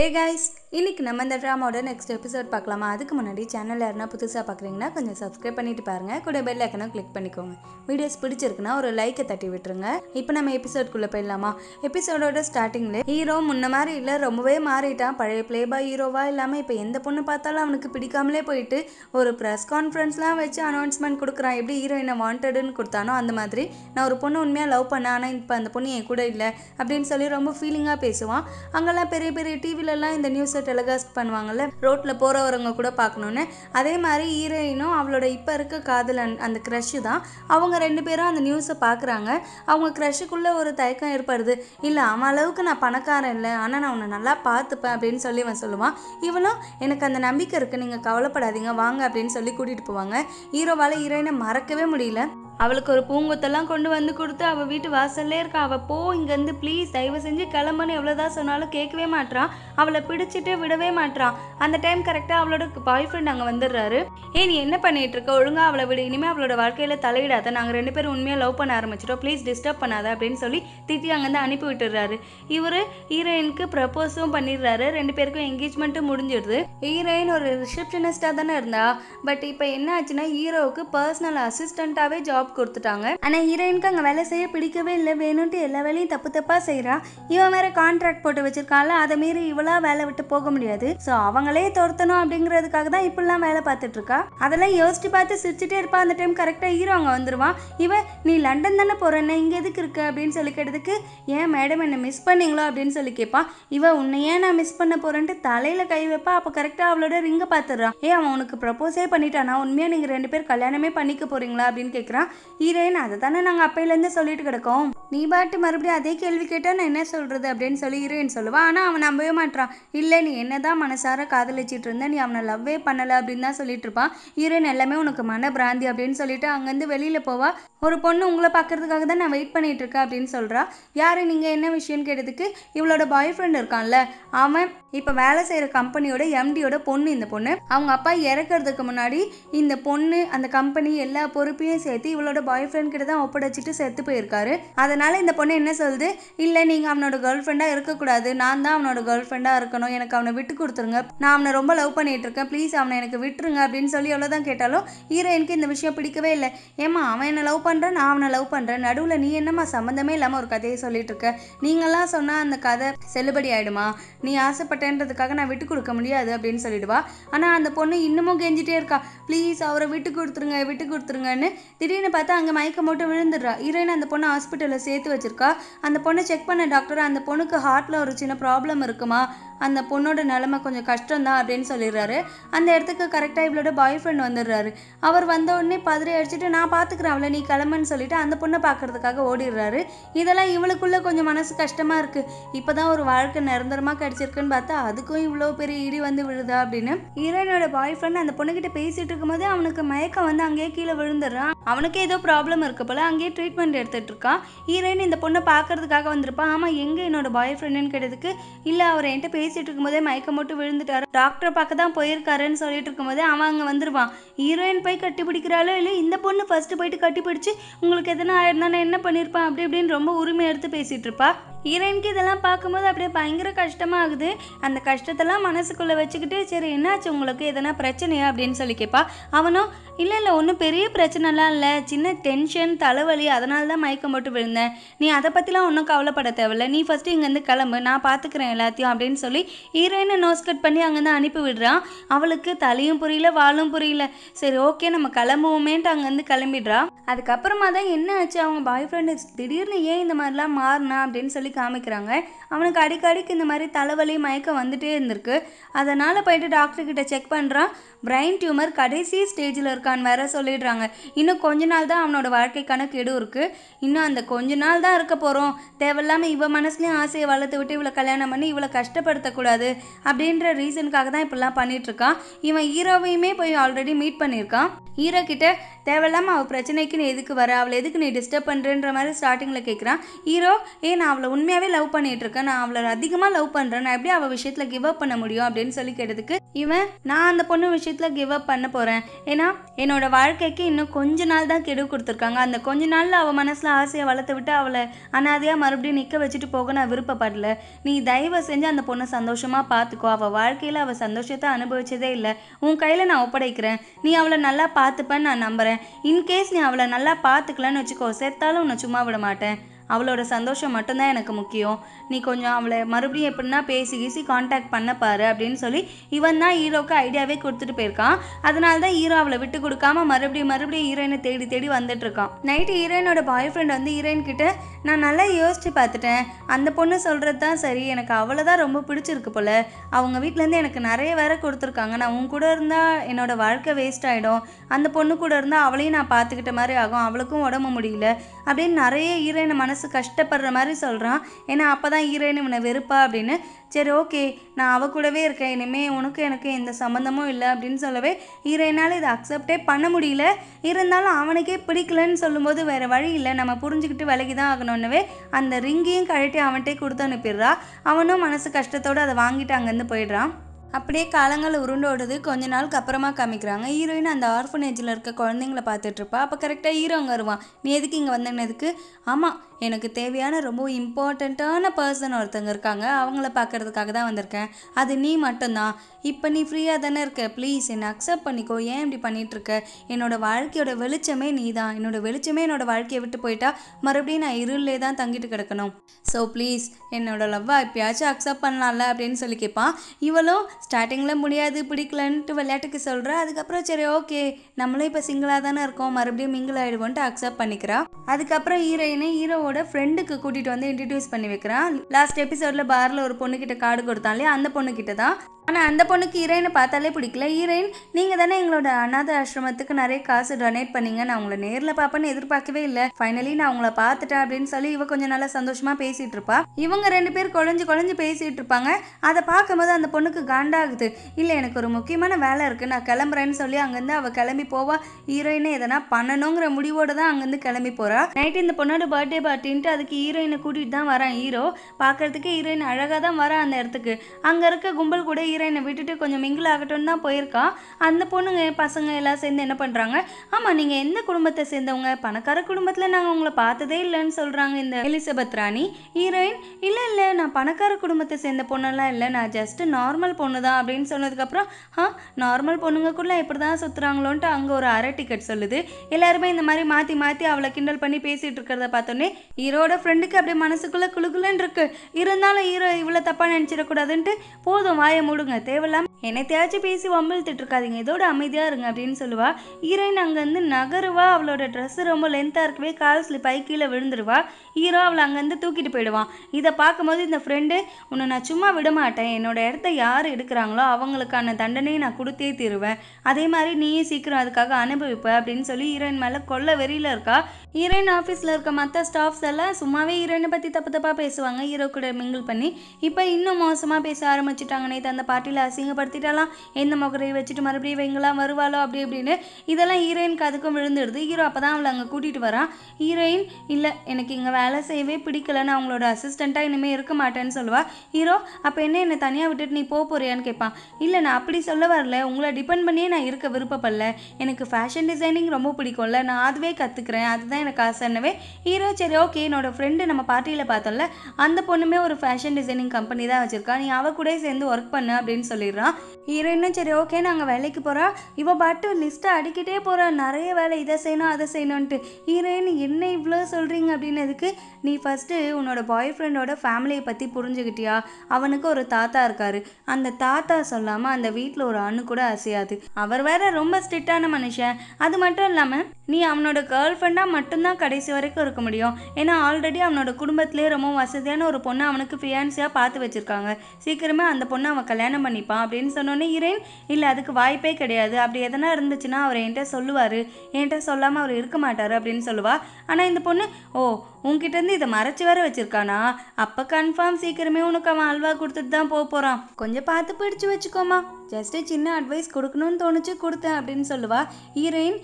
hey guys இன்றைக்கி நம்ம இந்த ட்ராமாவோட நெக்ஸ்ட் எபிசோட் பார்க்கலாமா அதுக்கு முன்னாடி சேனல் யாருனா புதுசாக பார்க்குறீங்கன்னா கொஞ்சம் சப்ஸ்கிரைப் பண்ணிட்டு பாருங்கள் கூட பெல் ஐக்கனும் கிளிக் பண்ணிக்கோங்க வீடியோஸ் பிடிச்சிருக்குன்னா ஒரு லைக்கை தட்டி விட்டுருங்க இப்போ நம்ம எபிசோட்குள்ளே போயிடலாமா எபிசோடோட ஸ்டார்டிங்கில் ஹீரோ முன்ன மாதிரி இல்லை ரொம்பவே மாறிட்டான் பழைய பிளே பாய் ஹீரோவா இல்லாமல் இப்போ எந்த பொண்ணு பார்த்தாலும் அவனுக்கு பிடிக்காமலே போயிட்டு ஒரு ப்ரெஸ் கான்ஃபரன்ஸ்லாம் வச்சு அனௌன்ஸ்மெண்ட் கொடுக்குறான் எப்படி ஹீரோயினை வாண்டடுன்னு கொடுத்தானோ அந்த மாதிரி நான் ஒரு பொண்ணு உண்மையாக லவ் பண்ணேன் ஆனால் இப்போ அந்த பொண்ணு என் கூட இல்லை அப்படின்னு சொல்லி ரொம்ப ஃபீலிங்காக பேசுவான் அங்கெல்லாம் பெரிய பெரிய டிவியில் எல்லாம் இந்த நியூஸை டெலிகாஸ்ட் பண்ணுவாங்கள்ல ரோட்டில் போகிறவங்க கூட பார்க்கணுன்னு அதே மாதிரி ஹீரோயினும் அவளோட இப்போ இருக்க காதலன் அந்த க்ரஷ்ஷு தான் அவங்க ரெண்டு பேரும் அந்த நியூஸை பார்க்குறாங்க அவங்க க்ரஷ்ஷுக்குள்ளே ஒரு தயக்கம் ஏற்படுது இல்லை அவன் அளவுக்கு நான் பணக்காரன் இல்லை ஆனால் நான் உன்னை நல்லா பார்த்துப்பேன் அப்படின்னு சொல்லி அவன் சொல்லுவான் இவளும் எனக்கு அந்த நம்பிக்கை இருக்குது நீங்கள் கவலைப்படாதீங்க வாங்க அப்படின்னு சொல்லி கூட்டிகிட்டு போவாங்க ஹீரோவால் ஹீரோயினை மறக்கவே முடியல அவளுக்கு ஒரு பூங்கொத்தெல்லாம் கொண்டு வந்து கொடுத்து அவள் வீட்டு வாசல்லே இருக்கா அவள் போ இங்கேருந்து ப்ளீஸ் தயவு செஞ்சு கிளம்புன்னு எவ்வளோதான் சொன்னாலும் கேட்கவே மாட்டான் அவளை பிடிச்சிட்டு விடவே மாட்டான் அந்த டைம் கரெக்டாக அவளோட பாய் ஃப்ரெண்ட் அங்கே வந்துடுறாரு ஏ நீ என்ன பண்ணிட்டு இருக்க ஒழுங்காக அவளை விட இனிமேல் அவளோட வாழ்க்கையில் தலையிடாத நாங்கள் ரெண்டு பேரும் உண்மையாக லவ் பண்ண ஆரம்பிச்சிட்டோம் ப்ளீஸ் டிஸ்டர்ப் பண்ணாத அப்படின்னு சொல்லி திட்டி அங்கேருந்து அனுப்பி விட்டுறாரு இவர் ஹீரோயினுக்கு ப்ரப்போஸும் பண்ணிடுறாரு ரெண்டு பேருக்கும் என்கேஜ்மெண்ட்டும் முடிஞ்சிடுது ஹீரோயின் ஒரு ரிசப்ஷனிஸ்டாக தானே இருந்தா பட் இப்போ என்ன ஆச்சுன்னா ஹீரோவுக்கு பர்சனல் அசிஸ்டண்ட்டாகவே ஜாப் ஜாப் கொடுத்துட்டாங்க ஆனால் ஹீரோயினுக்கு அங்கே வேலை செய்ய பிடிக்கவே இல்லை வேணும்ட்டு எல்லா வேலையும் தப்பு தப்பாக செய்கிறான் இவன் வேற கான்ட்ராக்ட் போட்டு வச்சிருக்கால அதை மீறி இவளா வேலை விட்டு போக முடியாது ஸோ அவங்களே துரத்தணும் அப்படிங்கிறதுக்காக தான் இப்படிலாம் வேலை பார்த்துட்டு இருக்கா அதெல்லாம் யோசிச்சு பார்த்து சிரிச்சுட்டே இருப்பா அந்த டைம் கரெக்டாக ஹீரோ அங்கே வந்துடுவான் இவன் நீ லண்டன் தானே போறேன்னு இங்கே எதுக்கு இருக்கு அப்படின்னு சொல்லி கேட்டதுக்கு ஏன் மேடம் என்னை மிஸ் பண்ணீங்களோ அப்படின்னு சொல்லி கேட்பான் இவன் உன்னை ஏன் நான் மிஸ் பண்ண போறேன்ட்டு தலையில் கை வைப்பா அப்போ கரெக்டாக அவளோட ரிங்கை பார்த்துடுறான் ஏ அவன் உனக்கு ப்ரப்போஸே பண்ணிட்டானா உண்மையாக நீங்கள் ரெண்டு பேர் கல்யாணமே பண்ணிக்க போறீங்களா அப்படின்னு கேட்குறான் இரேன்னு அதை தானே நாங்கள் அப்பையிலேருந்து சொல்லிட்டு கிடக்கோம் நீ பாட்டு மறுபடியும் அதே கேள்வி கேட்டால் நான் என்ன சொல்கிறது அப்படின்னு சொல்லி ஹீரோயின் சொல்லுவான் ஆனால் அவன் நம்பவே மாட்டான் இல்லை நீ என்ன தான் மனசார காதலிச்சிட்டு இருந்த நீ அவனை லவ்வே பண்ணலை அப்படின்னு தான் சொல்லிட்டு இருப்பான் ஹீரோயின் எல்லாமே உனக்கு மன பிராந்தி அப்படின்னு சொல்லிட்டு அங்கேருந்து வெளியில் போவா ஒரு பொண்ணு உங்களை பார்க்கறதுக்காக தான் நான் வெயிட் பண்ணிகிட்டு இருக்கேன் அப்படின்னு சொல்கிறா யார் நீங்கள் என்ன விஷயம்னு கேட்டதுக்கு இவளோட பாய் ஃப்ரெண்ட் இருக்கான்ல அவன் இப்போ வேலை செய்கிற கம்பெனியோட எம்டியோட பொண்ணு இந்த பொண்ணு அவங்க அப்பா இறக்கிறதுக்கு முன்னாடி இந்த பொண்ணு அந்த கம்பெனி எல்லா பொறுப்பையும் சேர்த்து இவளோட பாய் ஃப்ரெண்ட் கிட்ட தான் ஒப்படைச்சிட்டு செத்து போயிருக்காரு அதை அதனால் இந்த பொண்ணு என்ன சொல்லுது இல்லை நீங்கள் அவனோட கேர்ள் ஃப்ரெண்டாக இருக்கக்கூடாது நான் தான் அவனோட கேர்ள் ஃப்ரெண்டாக இருக்கணும் எனக்கு அவனை விட்டு கொடுத்துருங்க நான் அவனை ரொம்ப லவ் பண்ணிகிட்டு இருக்கேன் ப்ளீஸ் அவனை எனக்கு விட்டுருங்க அப்படின்னு சொல்லி தான் கேட்டாலும் ஹீரோயினுக்கு இந்த விஷயம் பிடிக்கவே இல்லை ஏமா அவன் என்னை லவ் பண்ணுறேன் நான் அவனை லவ் பண்ணுறேன் நடுவில் நீ என்னம்மா சம்மந்தமே இல்லாமல் ஒரு கதையை சொல்லிட்டு இருக்க நீங்களாம் சொன்னால் அந்த கதை செல்லுபடி ஆகிடுமா நீ ஆசைப்பட்டேன்றதுக்காக நான் விட்டு கொடுக்க முடியாது அப்படின்னு சொல்லிடுவா ஆனால் அந்த பொண்ணு இன்னமும் கெஞ்சிட்டே இருக்கா ப்ளீஸ் அவரை விட்டு கொடுத்துருங்க விட்டு கொடுத்துருங்கன்னு திடீர்னு பார்த்தா அங்கே மயக்கம் மட்டும் விழுந்துடுறா ஹீரோயின் அந்த பொண்ணு ஹாஸ்பிட்டலில் சேர்த்து வச்சுருக்கா அந்த பொண்ணை செக் பண்ண டாக்டர் அந்த பொண்ணுக்கு ஹார்ட்டில் ஒரு சின்ன ப்ராப்ளம் இருக்குமா அந்த பொண்ணோட நிலமை கொஞ்சம் கஷ்டம்தான் அப்படின்னு சொல்லிடுறாரு அந்த இடத்துக்கு கரெக்டாக இவளோட பாய் ஃப்ரெண்ட் வந்துடுறாரு அவர் உடனே பதிரை அடிச்சுட்டு நான் பார்த்துக்குறேன் அவளை நீ கிளம்புன்னு சொல்லிட்டு அந்த பொண்ணை பார்க்குறதுக்காக ஓடிடுறாரு இதெல்லாம் இவளுக்குள்ளே கொஞ்சம் மனசு கஷ்டமாக இருக்குது இப்போ தான் ஒரு வாழ்க்கை நிரந்தரமாக கிடச்சிருக்குன்னு பார்த்தா அதுக்கும் இவ்வளோ பெரிய இடி வந்து விழுதா அப்படின்னு ஹீரோயினோட பாய் ஃப்ரெண்ட் அந்த பொண்ணுக்கிட்ட பேசிகிட்டு இருக்கும்போது அவனுக்கு மயக்கம் வந்து அங்கேயே கீழே விழுந்துடுறான் அவனுக்கு ஏதோ ப்ராப்ளம் இருக்க போல் அங்கேயே ட்ரீட்மெண்ட் எடுத்துகிட்டு இருக்கான் ஹீரோயின் இந்த பொண்ணை பார்க்கறதுக்காக வந்திருப்பான் ஆமாம் எங்கே என்னோட பாய் ஃப்ரெண்டுன்னு கேட்டதுக்கு இல்லை அவர் என்கிட்ட பேசி பேசிட்டு இருக்கும்போதே மயக்கம் மட்டும் விழுந்துட்டாரு டாக்டர் பார்க்க தான் போயிருக்காருன்னு சொல்லிட்டு இருக்கும்போதே அவன் அங்கே வந்துருவான் ஹீரோயின் போய் கட்டி பிடிக்கிறாளோ இல்லை இந்த பொண்ணு ஃபர்ஸ்ட் போயிட்டு கட்டி பிடிச்சி உங்களுக்கு எதனா ஆயிருந்தா நான் என்ன பண்ணியிருப்பான் அப்படி இப்படின்னு ரொம்ப உரிமை எடுத்து பேசிட்டு இருப்பா ஹீரோயினுக்கு இதெல்லாம் பார்க்கும்போது அப்படியே பயங்கர கஷ்டமாக ஆகுது அந்த கஷ்டத்தெல்லாம் மனசுக்குள்ளே வச்சுக்கிட்டு சரி என்னாச்சு உங்களுக்கு எதனா பிரச்சனையா அப்படின்னு சொல்லி கேட்பா அவனும் இல்லை இல்லை ஒன்றும் பெரிய பிரச்சனைலாம் இல்லை சின்ன டென்ஷன் தலைவலி அதனால தான் மயக்கம் போட்டு விழுந்தேன் நீ அதை பற்றிலாம் ஒன்றும் கவலைப்பட தேவையில்ல நீ ஃபஸ்ட்டு இங்கேருந்து கிளம்பு நான் பார்த்துக்கிறேன் எல்லாத்தையும் அப்படின்னு சொல்லி ஹீரோயினை நோஸ் கட் பண்ணி அங்கேருந்து அனுப்பி விடுறான் அவளுக்கு தலையும் புரியல வாழும் புரியல சரி ஓகே நம்ம கிளம்புவோமேன்ட்டு அங்கேருந்து கிளம்பிடுறான் அதுக்கப்புறமா தான் என்ன ஆச்சு அவங்க பாய் ஃப்ரெண்டு திடீர்னு ஏன் இந்த மாதிரிலாம் மாறினா அப்படின்னு சொல்லி சொல்லி காமிக்கிறாங்க அவனுக்கு அடிக்கடிக்கு இந்த மாதிரி தலைவலி மயக்கம் வந்துட்டே இருந்திருக்கு அதனால் போயிட்டு டாக்டர்கிட்ட செக் பண்ணுறான் பிரெயின் டியூமர் கடைசி ஸ்டேஜில் இருக்கான்னு வேற சொல்லிடுறாங்க இன்னும் கொஞ்ச நாள் தான் அவனோட வாழ்க்கைக்கான கெடு இருக்கு இன்னும் அந்த கொஞ்ச நாள் தான் இருக்க போகிறோம் தேவையில்லாமல் இவன் மனசுலேயும் ஆசையை வளர்த்து விட்டு இவ்வளோ கல்யாணம் பண்ணி இவ்வளோ கஷ்டப்படுத்தக்கூடாது அப்படின்ற ரீசனுக்காக தான் இப்படிலாம் பண்ணிகிட்ருக்கான் இவன் ஹீரோவையுமே போய் ஆல்ரெடி மீட் பண்ணியிருக்கான் ஹீரோ கிட்ட தேவையில்லாமல் அவள் பிரச்சனைக்கு நீ எதுக்கு வர அவளை எதுக்கு நீ டிஸ்டர்ப் பண்ணுறன்ற மாதிரி ஸ்டார்டிங்கில் கேட்குறான் ஹீரோ ஏ நான் அவளை உண்மையாகவே லவ் பண்ணிகிட்ருக்கேன் நான் அவளை அதிகமாக லவ் பண்ணுறேன் நான் எப்படி அவள் விஷயத்தில் கிவ் அப் பண்ண முடியும் அப்படின்னு சொல்லி கேட்டதுக்கு இவன் நான் அந்த பொண்ணு விஷயத்தில் கிவ் அப் பண்ண போகிறேன் ஏன்னா என்னோட வாழ்க்கைக்கு இன்னும் கொஞ்ச நாள் தான் கெடு கொடுத்துருக்காங்க அந்த கொஞ்ச நாளில் அவள் மனசில் ஆசையை வளர்த்து விட்டு அவளை அனாதையாக மறுபடியும் நிற்க வச்சுட்டு போக நான் விருப்பப்படல நீ தயவு செஞ்சு அந்த பொண்ணை சந்தோஷமாக பார்த்துக்கோ அவள் வாழ்க்கையில் அவள் சந்தோஷத்தை அனுபவிச்சதே இல்லை உன் கையில் நான் ஒப்படைக்கிறேன் நீ அவளை நல்லா பார்த்து பார்த்துப்பேன்னு நான் நம்புகிறேன் இன்கேஸ் நீ அவளை நல்லா பார்த்துக்கலன்னு வச்சுக்கோ செத்தாலும் உன்னை சும்மா விட மாட்டேன் அவளோட சந்தோஷம் மட்டும்தான் எனக்கு முக்கியம் நீ கொஞ்சம் அவளை மறுபடியும் எப்படின்னா பேசி கீசி காண்டாக்ட் பண்ண பாரு அப்படின்னு சொல்லி இவன் தான் ஹீரோவுக்கு ஐடியாவே கொடுத்துட்டு போயிருக்கான் அதனால தான் ஹீரோ அவளை விட்டு கொடுக்காம மறுபடியும் மறுபடியும் ஹீரோயினை தேடி தேடி வந்துட்டு இருக்கான் நைட்டு ஹீரோயினோட பாய் ஃப்ரெண்ட் வந்து ஹீரோயின் கிட்ட நான் நல்லா யோசிச்சு பார்த்துட்டேன் அந்த பொண்ணு சொல்கிறது தான் சரி எனக்கு அவ்வளோதான் தான் ரொம்ப பிடிச்சிருக்கு போல் அவங்க வீட்டிலேருந்து எனக்கு நிறைய வேற கொடுத்துருக்காங்க நான் உன் கூட இருந்தால் என்னோடய வாழ்க்கை வேஸ்ட் ஆகிடும் அந்த பொண்ணு கூட இருந்தால் அவளையும் நான் பார்த்துக்கிட்ட மாதிரி ஆகும் அவளுக்கும் உடம்பு முடியல அப்படின்னு நிறைய ஹீரோயினை மனசு மனசு கஷ்டப்படுற மாதிரி சொல்கிறான் ஏன்னா அப்போ தான் ஹீரோயின் இவனை வெறுப்பா அப்படின்னு சரி ஓகே நான் அவ கூடவே இருக்கேன் இனிமேல் உனக்கு எனக்கு எந்த சம்மந்தமும் இல்லை அப்படின்னு சொல்லவே ஈரேனால் இதை அக்செப்டே பண்ண முடியல இருந்தாலும் அவனுக்கே பிடிக்கலன்னு சொல்லும்போது வேறு வழி இல்லை நம்ம புரிஞ்சுக்கிட்டு விலகி தான் ஆகணும்னுவே அந்த ரிங்கையும் கழட்டி அவன்கிட்டே கொடுத்து அனுப்பிடுறா அவனும் மனசு கஷ்டத்தோடு அதை வாங்கிட்டு அங்கேருந்து போயிடுறான் அப்படியே காலங்கள் உருண்டோடுது கொஞ்ச நாளுக்கு அப்புறமா காமிக்கிறாங்க ஹீரோயின் அந்த ஆர்ஃபனேஜில் இருக்க குழந்தைங்கள பார்த்துட்ருப்பா அப்போ கரெக்டாக ஹீரோ அங்கே வருவான் நீ எதுக்கு இங்கே வந்தேன்னு எதுக்கு ஆமாம் எனக்கு தேவையான ரொம்ப இம்பார்ட்டண்ட்டான பர்சன் ஒருத்தங்க இருக்காங்க அவங்கள பார்க்குறதுக்காக தான் வந்திருக்கேன் அது நீ மட்டும்தான் இப்போ நீ ஃப்ரீயாக தானே இருக்க ப்ளீஸ் என்னை அக்செப்ட் பண்ணிக்கோ ஏன் இப்படி பண்ணிகிட்ருக்க என்னோடய வாழ்க்கையோட வெளிச்சமே நீ தான் என்னோடய வெளிச்சமே என்னோடய வாழ்க்கையை விட்டு போயிட்டா மறுபடியும் நான் இருளே தான் தங்கிட்டு கிடக்கணும் ஸோ ப்ளீஸ் என்னோடய லவ்வாக எப்பயாச்சும் அக்செப்ட் பண்ணலாம்ல அப்படின்னு சொல்லி கேட்பான் இவளும் ஸ்டார்டிங்கில் முடியாது பிடிக்கலன்ட்டு விளையாட்டுக்கு சொல்கிற அதுக்கப்புறம் சரி ஓகே நம்மளும் இப்போ சிங்கிளாக தானே இருக்கோம் மறுபடியும் மிங்கிள் ஆகிடுவோன்ட்டு அக்செப்ட் பண்ணிக்கிறான் அதுக்கப்புறம் ஹீரோயினை ஹீரோ ஹீரோவோட ஃப்ரெண்டுக்கு கூட்டிட்டு வந்து இன்ட்ரடியூஸ் பண்ணி வைக்கிறான் லாஸ்ட் எபிசோட்ல பாரில் ஒரு பொண்ணு கிட்ட கார்டு கொடுத்தாலே அந்த கிட்ட தான் ஆனால் அந்த பொண்ணுக்கு ஹீரோயினை பார்த்தாலே பிடிக்கல ஹீரோயின் நீங்கள் தானே எங்களோட அநாத ஆசிரமத்துக்கு நிறைய காசு டொனேட் பண்ணீங்க நான் உங்களை நேரில் பார்ப்பேன்னு எதிர்பார்க்கவே இல்லை ஃபைனலி நான் உங்களை பார்த்துட்டேன் அப்படின்னு சொல்லி இவ கொஞ்சம் நல்லா சந்தோஷமா பேசிட்டு இருப்பா இவங்க ரெண்டு பேர் குழஞ்சு குழஞ்சு பேசிட்டு இருப்பாங்க அதை பார்க்கும்போது அந்த பொண்ணுக்கு காண்டாகுது இல்லை எனக்கு ஒரு முக்கியமான வேலை இருக்குது நான் கிளம்புறேன்னு சொல்லி அங்கேருந்து அவள் கிளம்பி போவா ஹீரோயினை எதனா பண்ணணுங்கிற முடிவோடு தான் அங்கேருந்து கிளம்பி போகிறா நைட்டு இந்த பொண்ணோட பர்த்டே பார்ட்டின்ட்டு அதுக்கு ஹீரோயினை கூட்டிகிட்டு தான் வரான் ஹீரோ பார்க்குறதுக்கு ஹீரோயின் அழகாக தான் வரான் அந்த இடத்துக்கு அங்கே இருக்க கும்பல் கூட ஹீரோயினை விட்டுட்டு கொஞ்சம் மிங்கிள் ஆகட்டும் தான் போயிருக்கா அந்த பொண்ணுங்க பசங்க எல்லாம் சேர்ந்து என்ன பண்ணுறாங்க ஆமாம் நீங்கள் எந்த குடும்பத்தை சேர்ந்தவங்க பணக்கார குடும்பத்தில் நாங்கள் உங்களை பார்த்ததே இல்லைன்னு சொல்கிறாங்க இந்த எலிசபெத் ராணி ஹீரோயின் இல்லை இல்லை நான் பணக்கார குடும்பத்தை சேர்ந்த பொண்ணெல்லாம் இல்லை நான் ஜஸ்ட்டு நார்மல் பொண்ணு தான் அப்படின்னு சொன்னதுக்கப்புறம் ஆ நார்மல் கூட எப்படி தான் சுற்றுறாங்களோன்ட்டு அங்கே ஒரு அரை டிக்கெட் சொல்லுது எல்லாருமே இந்த மாதிரி மாற்றி மாற்றி அவளை கிண்டல் பண்ணி பேசிகிட்டு இருக்கிறத பார்த்தோன்னே ஹீரோட ஃப்ரெண்டுக்கு அப்படியே மனசுக்குள்ளே குழுக்குலன்னு இருக்கு இருந்தாலும் ஹீரோ இவ்வளோ தப்பாக நினச்சிடக்கூடாதுன்ட்டு போதும் வாயை மூடு விட்டுருங்க தேவையில்லாம என்னத்தையாச்சும் பேசி வம்பிழுத்துட்டு இருக்காதிங்க இதோட அமைதியாக இருங்க அப்படின்னு சொல்லுவா ஹீரோயின் அங்கேருந்து நகருவா அவளோட ட்ரெஸ் ரொம்ப லென்த்தாக இருக்கவே கால் ஸ்லிப் ஆகி கீழே விழுந்துருவா ஹீரோ அவளை அங்கேருந்து தூக்கிட்டு போயிடுவான் இதை பார்க்கும்போது இந்த ஃப்ரெண்டு உன்னை நான் சும்மா விட மாட்டேன் என்னோட இடத்த யார் எடுக்கிறாங்களோ அவங்களுக்கான தண்டனையை நான் கொடுத்தே தீருவேன் அதே மாதிரி நீயும் சீக்கிரம் அதுக்காக அனுபவிப்ப அப்படின்னு சொல்லி ஹீரோயின் மேலே கொல்ல வெறியில் இருக்கா ஹீரோயின் ஆஃபீஸில் இருக்க மற்ற ஸ்டாஃப்ஸ் எல்லாம் சும்மாவே ஹீரோயினை பற்றி தப்பு தப்பாக பேசுவாங்க ஹீரோ கூட மிங்கிள் பண்ணி இப்போ இன்னும் மோசமாக பேச ஆரம்பிச்சிட்டாங்க தந்த அந்த பாட்டியில் அசிங்கப்படுத்திட்டாலாம் எந்த மொகரையை வச்சுட்டு மறுபடியும் இவங்களாம் வருவாளோ அப்படி இப்படின்னு இதெல்லாம் ஹீரோயினுக்கு அதுக்கும் விழுந்துடுது ஹீரோ அப்போ தான் அவளை அங்கே கூட்டிகிட்டு வரான் ஹீரோயின் இல்லை எனக்கு இங்கே வேலை செய்யவே பிடிக்கல நான் அவங்களோட அசிஸ்டண்ட்டாக இனிமேல் இருக்க மாட்டேன்னு சொல்லுவாள் ஹீரோ அப்போ என்ன என்னை தனியாக விட்டுட்டு நீ போக போறியான்னு கேட்பான் இல்லை நான் அப்படி சொல்ல வரல உங்களை டிபெண்ட் பண்ணியே நான் இருக்க விருப்பப்படல எனக்கு ஃபேஷன் டிசைனிங் ரொம்ப பிடிக்கும்ல நான் அதுவே கற்றுக்குறேன் அதுதான் எனக்கு ஆசைன்னவே ஹீரோ சரி ஓகே என்னோடய ஃப்ரெண்டு நம்ம பார்ட்டியில் பார்த்தோம்ல அந்த பொண்ணுமே ஒரு ஃபேஷன் டிசைனிங் கம்பெனி தான் வச்சுருக்கா நீ அவள் கூட சேர்ந்து ஒர்க் பண்ணு அப்படின்னு சொல்லிடுறான் ஹீரோயினும் சரி ஓகே நாங்கள் வேலைக்கு போகிறோம் இவ பாட்டு லிஸ்ட்டை அடிக்கிட்டே போகிறான் நிறைய வேலை இதை செய்யணும் அதை செய்யணுன்ட்டு ஹீரோயின் என்ன இவ்வளோ சொல்கிறீங்க அப்படின்னதுக்கு நீ ஃபஸ்ட்டு உன்னோட பாய் ஃப்ரெண்டோட ஃபேமிலியை பற்றி புரிஞ்சுக்கிட்டியா அவனுக்கு ஒரு தாத்தா இருக்கார் அந்த தாத்தா சொல்லாமல் அந்த வீட்டில் ஒரு அண்ணு கூட அசையாது அவர் வேற ரொம்ப ஸ்ட்ரிக்டான மனுஷன் அது மட்டும் இல்லாமல் நீ அவனோட கேர்ள் ஃப்ரெண்டாக மட்டும்தான் கடைசி வரைக்கும் இருக்க முடியும் ஏன்னா ஆல்ரெடி அவனோட குடும்பத்திலே ரொம்ப வசதியான ஒரு பொண்ணை அவனுக்கு ஃபியான்சியாக பார்த்து வச்சுருக்காங்க சீக்கிரமே அந்த பொண்ணை அவன் கல்யாணம் கல்யாணம் பண்ணிப்பான் அப்படின்னு சொன்னோன்னே இரேன் இல்லை அதுக்கு வாய்ப்பே கிடையாது அப்படி எதனா இருந்துச்சுன்னா அவர் என்கிட்ட சொல்லுவார் என்கிட்ட சொல்லாமல் அவர் இருக்க மாட்டார் அப்படின்னு சொல்லுவாள் ஆனால் இந்த பொண்ணு ஓ உன்கிட்டேருந்து இதை மறைச்சி வர வச்சிருக்கானா அப்போ கன்ஃபார்ம் சீக்கிரமே உனக்கு அவன் அல்வா கொடுத்துட்டு தான் போக போகிறான் கொஞ்சம் பார்த்து பிடிச்சு வச்சுக்கோமா ஜஸ்ட்டு சின்ன அட்வைஸ் கொடுக்கணும்னு தோணுச்சு கொடுத்தேன் அப்படின்னு சொல்லுவா ஹீரோயின்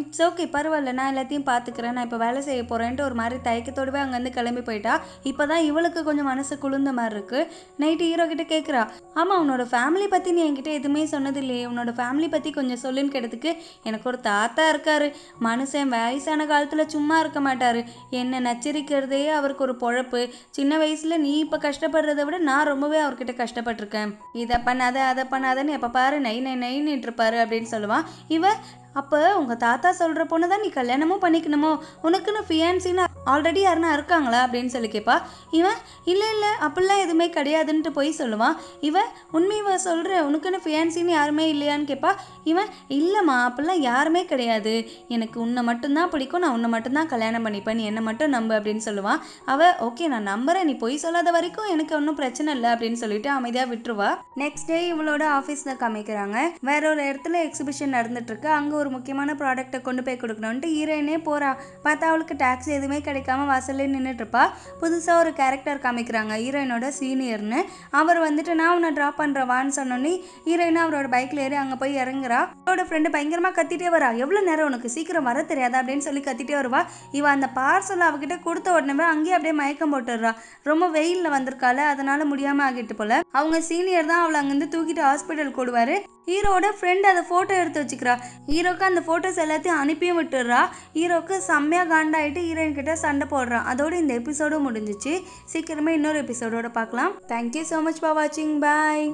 இட்ஸ் ஓகே பரவாயில்ல நான் எல்லாத்தையும் பார்த்துக்கிறேன் நான் இப்போ வேலை செய்ய போகிறேன்ட்டு ஒரு மாதிரி தயக்கத்தோடவே அங்கேருந்து கிளம்பி போயிட்டா இப்போ தான் இவளுக்கு கொஞ்சம் மனசு குளிர்ந்த மாதிரி இருக்குது நைட்டு ஹீரோ கிட்ட கேட்குறா ஆமாம் உன்னோட ஃபேமிலி பற்றி நீ என்கிட்ட எதுவுமே சொன்னது இல்லையே உன்னோட ஃபேமிலி பற்றி கொஞ்சம் சொல்லுன்னு கேட்டதுக்கு எனக்கு ஒரு தாத்தா இருக்கார் மனுஷன் வயசான காலத்தில் சும்மா இருக்க மாட்டார் என்ன நச்சரிக்கிறதே அவருக்கு ஒரு பொழப்பு சின்ன வயசுல நீ இப்போ கஷ்டப்படுறத விட நான் ரொம்பவே அவர்கிட்ட கஷ்டப்பட்டிருக்கேன் இதை பண்ணாத அதை பண்ணாதன்னு எப்ப பாரு நை நை நைன்னு இருப்பாரு அப்படின்னு சொல்லுவான் இவ அப்போ உங்கள் தாத்தா சொல்கிற பொண்ணு தான் நீ கல்யாணமும் பண்ணிக்கணுமோ உனக்குன்னு ஃபியான்சின்னு ஆல்ரெடி யாருனா இருக்காங்களா அப்படின்னு சொல்லி கேட்பா இவன் இல்லை இல்லை அப்படிலாம் எதுவுமே கிடையாதுன்ட்டு போய் சொல்லுவான் இவன் உண்மையை சொல்கிற உனக்குன்னு ஃபியான்சின்னு யாருமே இல்லையான்னு கேட்பா இவன் இல்லைம்மா அப்படிலாம் யாருமே கிடையாது எனக்கு உன்னை மட்டும்தான் பிடிக்கும் நான் உன்னை மட்டும்தான் கல்யாணம் பண்ணிப்பேன் நீ என்னை மட்டும் நம்பு அப்படின்னு சொல்லுவான் அவள் ஓகே நான் நம்புறேன் நீ பொய் சொல்லாத வரைக்கும் எனக்கு ஒன்றும் பிரச்சனை இல்லை அப்படின்னு சொல்லிட்டு அமைதியாக விட்டுருவா நெக்ஸ்ட் டே இவளோட ஆஃபீஸில் காமிக்கிறாங்க வேற ஒரு இடத்துல எக்ஸிபிஷன் இருக்கு அங்கே ஒரு முக்கியமான ப்ராடக்ட்டை கொண்டு போய் கொடுக்கணுன்ட்டு ஹீரோயினே போகிறா பார்த்தா அவளுக்கு டேக்ஸ் எதுவுமே கிடையாது கிடைக்காம வாசல்லே நின்றுட்டுருப்பா புதுசாக ஒரு கேரக்டர் காமிக்கிறாங்க ஹீரோயினோட சீனியர்னு அவர் வந்துட்டு நான் உன்னை ட்ராப் பண்ணுறவான்னு சொன்னோன்னே ஹீரோயின் அவரோட பைக்கில் ஏறி அங்கே போய் இறங்குறா அவரோட ஃப்ரெண்டு பயங்கரமாக கத்திட்டே வரா எவ்வளோ நேரம் உனக்கு சீக்கிரம் வர தெரியாதா அப்படின்னு சொல்லி கத்திட்டே வருவா இவன் அந்த பார்சல் அவகிட்ட கொடுத்த உடனே அங்கேயே அப்படியே மயக்கம் போட்டுடுறா ரொம்ப வெயிலில் வந்திருக்கால அதனால் முடியாமல் ஆகிட்டு போல அவங்க சீனியர் தான் அவளை அங்கேருந்து தூக்கிட்டு ஹாஸ்பிட்டல் கூடுவார் ஹீரோட ஃப்ரெண்ட் அதை ஃபோட்டோ எடுத்து வச்சுக்கிறா ஹீரோக்கு அந்த ஃபோட்டோஸ் எல்லாத்தையும் அனுப்பியும் விட்டுடுறா ஹீரோக்கு செம்மையாக காண்டாயிட்டு ஹீரோயின் கிட்ட சண்டை போடுறான் அதோடு இந்த எபிசோடும் முடிஞ்சிச்சு சீக்கிரமாக இன்னொரு எபிசோடோடு பார்க்கலாம் தேங்க்யூ ஸோ மச் ஃபார் வாட்சிங் பாய்